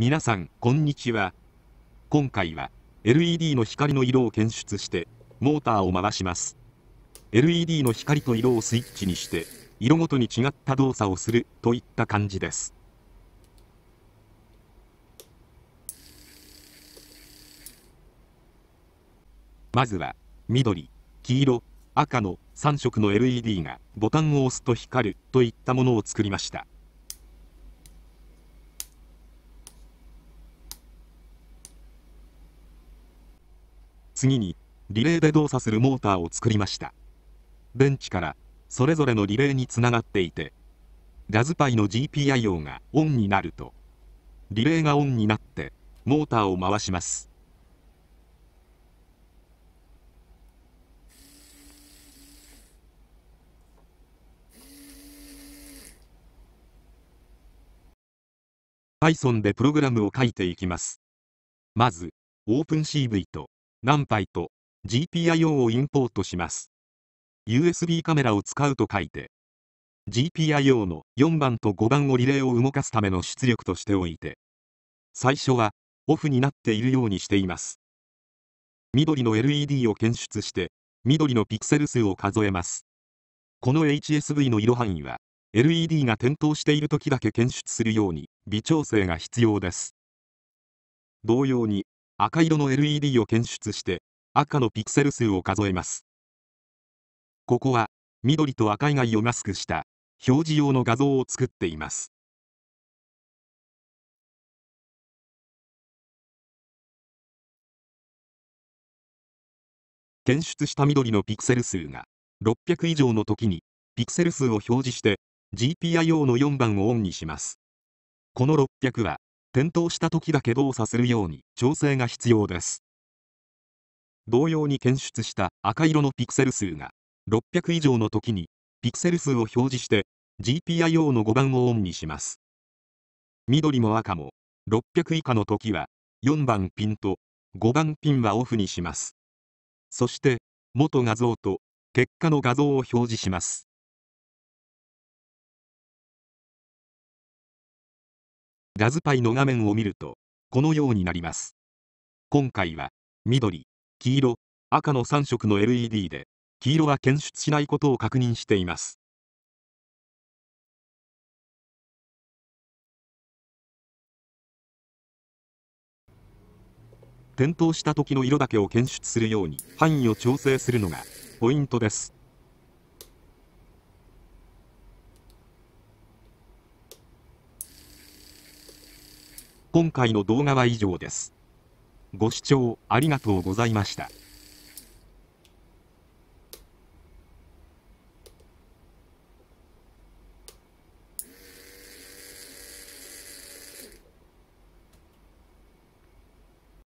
皆さん、こんにちは。今回は、LED の光の色を検出して、モーターを回します。LED の光と色をスイッチにして、色ごとに違った動作をするといった感じです。まずは、緑、黄色、赤の3色の LED がボタンを押すと光るといったものを作りました。次に、リレーで動作するモーターを作りました。電池から、それぞれのリレーにつながっていて、ラズパイの GPIO がオンになると、リレーがオンになって、モーターを回します。Python でプログラムを書いていきます。まず、OpenCV と何杯と GPIO をインポートします。USB カメラを使うと書いて、GPIO の4番と5番をリレーを動かすための出力としておいて、最初はオフになっているようにしています。緑の LED を検出して、緑のピクセル数を数えます。この HSV の色範囲は、LED が点灯している時だけ検出するように微調整が必要です。同様に、赤色の LED を検出して赤のピクセル数を数えますここは緑と赤以外をマスクした表示用の画像を作っています検出した緑のピクセル数が600以上の時にピクセル数を表示して GPIO の4番をオンにしますこの600は転倒した時だけ動作するように調整が必要です。同様に検出した赤色のピクセル数が600以上の時にピクセル数を表示して GPIO の5番をオンにします。緑も赤も600以下の時は4番ピンと5番ピンはオフにします。そして元画像と結果の画像を表示します。ラズパイの画面を見ると、このようになります。今回は、緑、黄色、赤の3色の LED で、黄色は検出しないことを確認しています。点灯した時の色だけを検出するように範囲を調整するのがポイントです。今回の動画は以上です。ご視聴ありがとうございました。